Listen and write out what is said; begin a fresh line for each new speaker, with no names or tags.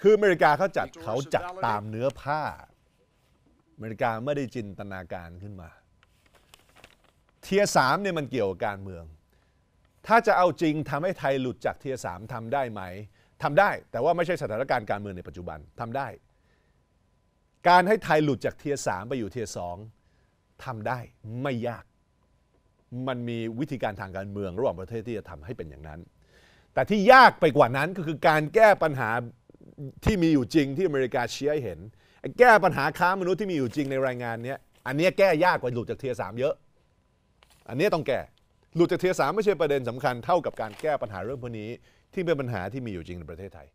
คืออเมริกาเขาจัดเขาจัดตามเนื้อผ้าอเมริกาไม่ได้จินตนาการขึ้นมา เทียสามเนี่ยมันเกี่ยวกับการเมือง ถ้าจะเอาจริงทำให้ไทยหลุดจากเทียสามทำได้ไหมทำได้แต่ว่าไม่ใช่สถานการณ์การเมืองในปัจจุบันทำได้ การให้ไทยหลุดจากเทียสามไปอยู่เทียสองทำได้ไม่ยากมันมีวิธีการทางการเมืองระหว่างประเทศที่จะทำให้เป็นอย่างนั้นแต่ที่ยากไปกว่านั้นก็คือการแก้ปัญหาที่มีอยู่จริงที่อเมริกาเชียให้เห็นแก้ปัญหาค้ามนุษย์ที่มีอยู่จริงในรายงานนี้อันนี้แก้ยากกว่าหลุดจากเทียสามเยอะ อันนี้ต้องแก่ หลุดจากเทียสามไม่ใช่ประเด็นสำคัญเท่ากับการแก้ปัญหาเรื่องพวกนี้ที่เป็นปัญหาที่มีอยู่จริงในประเทศไทย